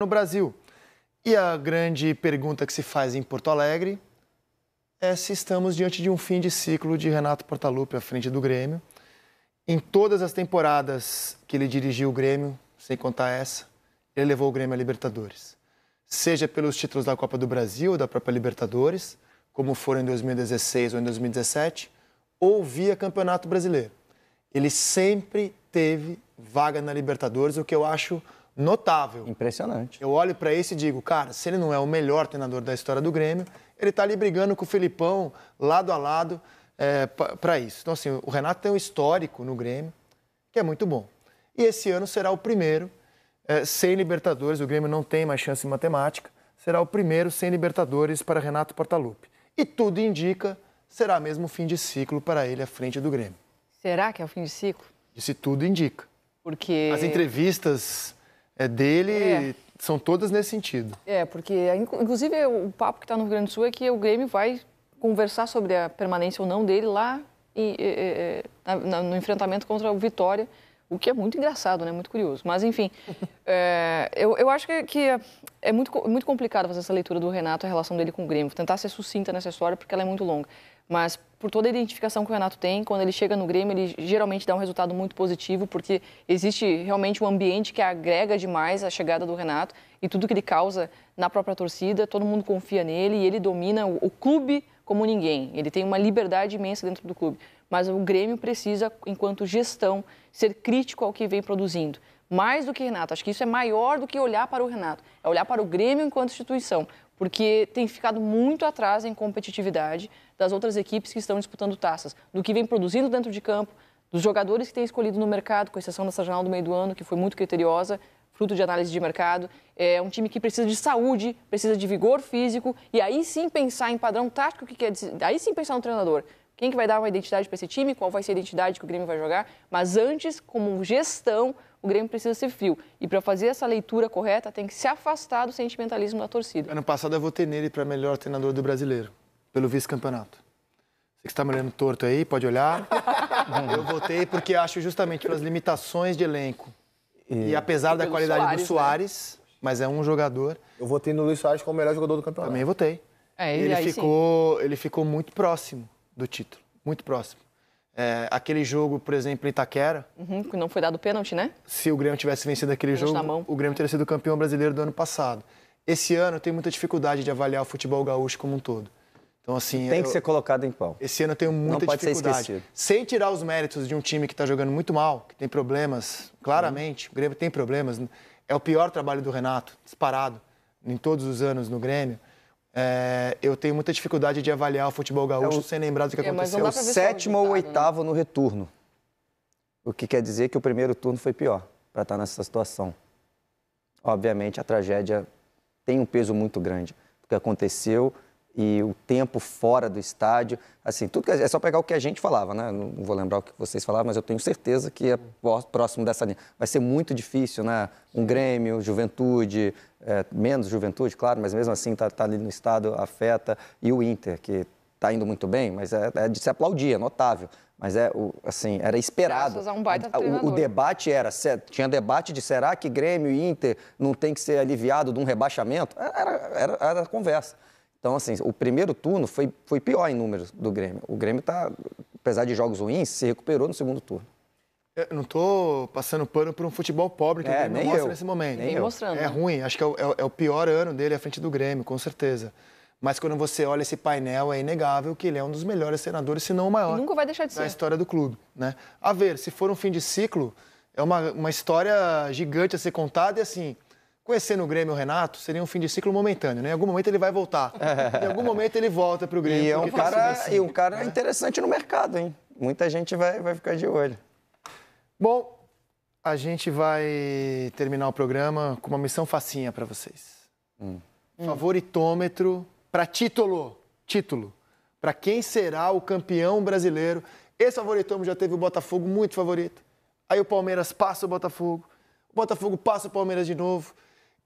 no Brasil. E a grande pergunta que se faz em Porto Alegre é se estamos diante de um fim de ciclo de Renato Portaluppi à frente do Grêmio. Em todas as temporadas que ele dirigiu o Grêmio, sem contar essa, ele levou o Grêmio à Libertadores. Seja pelos títulos da Copa do Brasil, da própria Libertadores, como foram em 2016 ou em 2017, ou via Campeonato Brasileiro. Ele sempre teve vaga na Libertadores, o que eu acho notável. Impressionante. Eu olho para esse e digo, cara, se ele não é o melhor treinador da história do Grêmio, ele está ali brigando com o Filipão, lado a lado, é, para isso. Então, assim, o Renato tem um histórico no Grêmio, que é muito bom. E esse ano será o primeiro é, sem Libertadores, o Grêmio não tem mais chance em matemática, será o primeiro sem Libertadores para Renato Portaluppi. E tudo indica, será mesmo o fim de ciclo para ele à frente do Grêmio. Será que é o fim de ciclo? Isso tudo indica. Porque... As entrevistas é dele, é. são todas nesse sentido. É, porque inclusive o papo que está no Rio Grande do Sul é que o Grêmio vai conversar sobre a permanência ou não dele lá e, e, e, no enfrentamento contra o Vitória o que é muito engraçado, né? Muito curioso. Mas, enfim, é, eu, eu acho que, que é, é muito, muito complicado fazer essa leitura do Renato, a relação dele com o Grêmio. Vou tentar ser sucinta nessa história, porque ela é muito longa. Mas, por toda a identificação que o Renato tem, quando ele chega no Grêmio, ele geralmente dá um resultado muito positivo, porque existe realmente um ambiente que agrega demais a chegada do Renato e tudo que ele causa na própria torcida, todo mundo confia nele e ele domina o, o clube como ninguém. Ele tem uma liberdade imensa dentro do clube mas o Grêmio precisa, enquanto gestão, ser crítico ao que vem produzindo. Mais do que Renato, acho que isso é maior do que olhar para o Renato, é olhar para o Grêmio enquanto instituição, porque tem ficado muito atrás em competitividade das outras equipes que estão disputando taças, do que vem produzindo dentro de campo, dos jogadores que tem escolhido no mercado, com exceção dessa janela do meio do ano, que foi muito criteriosa, fruto de análise de mercado. É um time que precisa de saúde, precisa de vigor físico, e aí sim pensar em padrão tático, que quer dizer, aí sim pensar no treinador quem que vai dar uma identidade para esse time, qual vai ser a identidade que o Grêmio vai jogar, mas antes, como gestão, o Grêmio precisa ser frio. E para fazer essa leitura correta, tem que se afastar do sentimentalismo da torcida. Ano passado eu votei nele para melhor treinador do brasileiro, pelo vice-campeonato. Você que está me olhando torto aí, pode olhar. eu votei porque acho justamente pelas limitações de elenco. E, e apesar e da qualidade Soares, do Soares, né? mas é um jogador. Eu votei no Luiz Soares como o melhor jogador do campeonato. Também votei. É, ele, ele ficou, sim. ele ficou muito próximo do título, muito próximo. É, aquele jogo, por exemplo, Itaquera. Uhum, que não foi dado pênalti, né? Se o Grêmio tivesse vencido aquele pênalti jogo, o Grêmio teria sido campeão brasileiro do ano passado. Esse ano tem muita dificuldade de avaliar o futebol gaúcho como um todo. Então, assim. Tem eu, que ser colocado em pau. Esse ano eu tenho muita dificuldade. Sem tirar os méritos de um time que está jogando muito mal, que tem problemas, claramente, uhum. o Grêmio tem problemas. É o pior trabalho do Renato, disparado, em todos os anos no Grêmio. É, eu tenho muita dificuldade de avaliar o futebol gaúcho é o... sem lembrar do que é, aconteceu. É o é sétimo ou né? oitavo né? no retorno. O que quer dizer que o primeiro turno foi pior para estar tá nessa situação. Obviamente, a tragédia tem um peso muito grande, que aconteceu e o tempo fora do estádio, assim, tudo que, é só pegar o que a gente falava, né? Não vou lembrar o que vocês falavam, mas eu tenho certeza que é próximo dessa linha. Vai ser muito difícil, né? Um Grêmio, Juventude, é, menos Juventude, claro, mas mesmo assim tá, tá ali no estado afeta e o Inter que está indo muito bem, mas é, é, de se aplaudir, é notável. Mas é, assim, era esperado. Um baita o, o, debate era, tinha debate de será que Grêmio e Inter não tem que ser aliviado de um rebaixamento? É, era, era, era a conversa. Então, assim, o primeiro turno foi, foi pior em números do Grêmio. O Grêmio está, apesar de jogos ruins, se recuperou no segundo turno. É, eu não estou passando pano por um futebol pobre que é, o Grêmio nem mostra eu. nesse momento. Nem, mostrando. É né? ruim, acho que é, é o, é o, pior ano dele à frente do Grêmio, com certeza. Mas quando você olha esse painel, é inegável que ele é um dos melhores cenadores, se não o maior. E nunca vai deixar de ser. Na história do clube, né? A ver, se for um fim de ciclo, é uma, uma história gigante a ser contada e assim, Conhecer no Grêmio o Renato seria um fim de ciclo momentâneo, né? Em algum momento ele vai voltar. em algum momento ele volta para o Grêmio. E é um cara, assim. e um cara interessante no mercado, hein? Muita gente vai, vai ficar de olho. Bom, a gente vai terminar o programa com uma missão facinha para vocês. Hum. hum. Favoritômetro para título. Título. Para quem será o campeão brasileiro. Esse favoritômetro já teve o Botafogo muito favorito. Aí o Palmeiras passa o Botafogo. O Botafogo passa o Palmeiras de novo.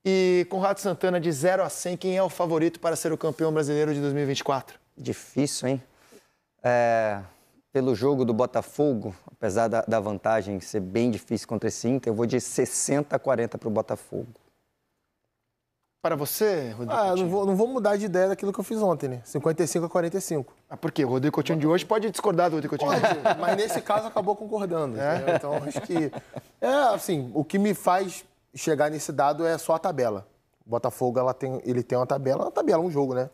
E Conrado Santana, de 0 a 100, quem é o favorito para ser o campeão brasileiro de 2024? Difícil, hein? É, pelo jogo do Botafogo, apesar da, da, vantagem ser bem difícil contra esse Inter, eu vou de 60 a 40 para o Botafogo. Para você, Rodrigo? Ah, não vou, não vou mudar de ideia daquilo que eu fiz ontem, né? 55 a 45. Ah, por quê? O Rodrigo Coutinho de hoje pode discordar do Rodrigo Coutinho. Pode, mas nesse caso acabou concordando. É? Então acho que. É, assim, o que me faz chegar nesse dado é só a tabela. O Botafogo ela tem, ele tem uma tabela, uma tabela, um jogo, né?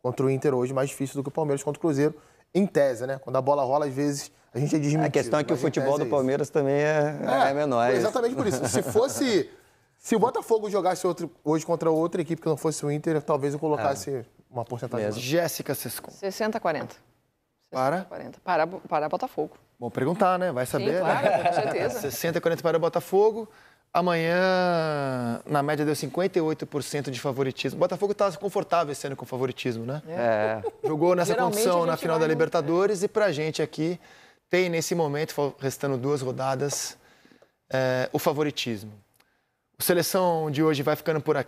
Contra o Inter hoje, mais difícil do que o Palmeiras contra o Cruzeiro, em tese, né? Quando a bola rola, às vezes a gente é desmentido. A questão é que o futebol do é Palmeiras também é, é, é menor. É exatamente por isso. Se fosse. Se o Botafogo jogasse outro, hoje contra outra equipe que não fosse o Inter, talvez eu colocasse uma porcentagem. Jéssica Sescon. 60-40. Para? 40. Para, para Botafogo. Bom perguntar, né? Vai saber. Sim, né? claro, com certeza. 60 a 40 para o Botafogo. Amanhã, na média, deu 58% de favoritismo. O Botafogo está confortável sendo com favoritismo, né? É. é. Jogou nessa condição na final da Libertadores muito, e para a gente aqui tem, nesse momento, restando duas rodadas, é, o favoritismo. O Seleção de hoje vai ficando por aqui.